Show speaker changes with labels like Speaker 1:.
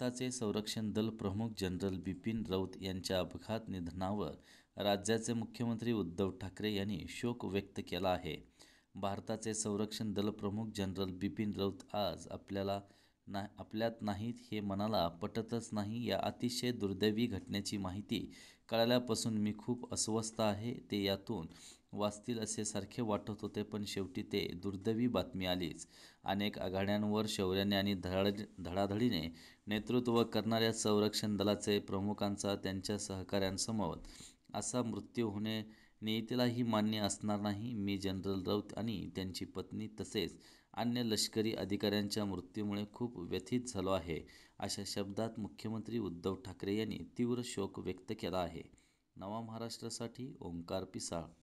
Speaker 1: भारताचे संरक्षण दल प्रमुख जनरल बिपिन राऊत यांच्या अपघात निधनावर राज्याचे मुख्यमंत्री उद्धव ठाकरे यांनी शोक व्यक्त केला आहे भारताचे संरक्षण दल प्रमुख जनरल बिपिन राऊत आज आपल्याला ना आपल्यात नाहीत हे मनाला पटतच नाही या अतिशय दुर्दैवी घटनेची माहिती कळाल्यापासून मी खूप अस्वस्थ आहे ते यातून वाचतील असे सारखे वाटत होते पण शेवटी ते दुर्दैवी बातमी आलीच अनेक आघाड्यांवर शौर्याने आणि धडाड धडाधडीने नेतृत्व करणाऱ्या संरक्षण दलाचे प्रमुखांचा त्यांच्या सहकाऱ्यांसमोर असा मृत्यू होणे नेतेलाही मान्य असणार नाही मी जनरल राऊत आणि त्यांची पत्नी तसेच अन्य लष्करी अधिकाऱ्यांच्या मृत्यूमुळे खूप व्यथित झालो आहे अशा शब्दात मुख्यमंत्री उद्धव ठाकरे यांनी तीव्र शोक व्यक्त केला आहे नवा महाराष्ट्रासाठी ओंकार पिसाळ